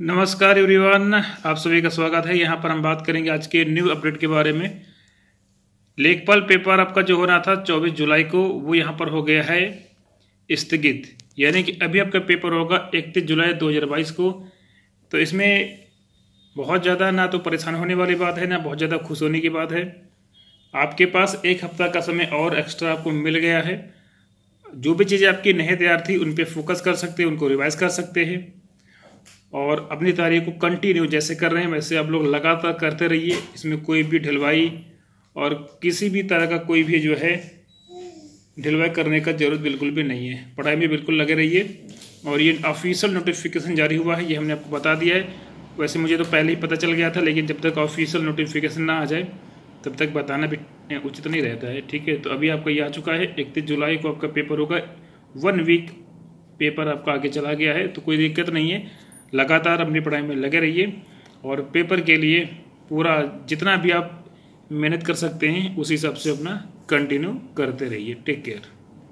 नमस्कार एवरीवन आप सभी का स्वागत है यहाँ पर हम बात करेंगे आज के न्यू अपडेट के बारे में लेखपाल पेपर आपका जो हो रहा था 24 जुलाई को वो यहाँ पर हो गया है स्थगित यानी कि अभी आपका पेपर होगा 31 जुलाई 2022 को तो इसमें बहुत ज़्यादा ना तो परेशान होने वाली बात है ना बहुत ज़्यादा खुश होने की बात है आपके पास एक हफ्ता का समय और एक्स्ट्रा आपको मिल गया है जो भी चीज़ें आपकी नहीं तैयार थी उन पर फोकस कर सकते हैं उनको रिवाइज कर सकते हैं और अपनी तैयारी को कंटिन्यू जैसे कर रहे हैं वैसे आप लोग लगातार करते रहिए इसमें कोई भी ढिलवाई और किसी भी तरह का कोई भी जो है ढलवाई करने का ज़रूरत बिल्कुल भी नहीं है पढ़ाई में बिल्कुल लगे रहिए और ये ऑफिशियल नोटिफिकेशन जारी हुआ है ये हमने आपको बता दिया है वैसे मुझे तो पहले ही पता चल गया था लेकिन जब तक ऑफिशियल नोटिफिकेशन ना आ जाए तब तक बताना भी उचित नहीं रहता है ठीक है तो अभी आपका ये आ चुका है इकतीस जुलाई को आपका पेपर होगा वन वीक पेपर आपका आगे चला गया है तो कोई दिक्कत नहीं है लगातार अपनी पढ़ाई में लगे रहिए और पेपर के लिए पूरा जितना भी आप मेहनत कर सकते हैं उसी हिसाब से अपना कंटिन्यू करते रहिए टेक केयर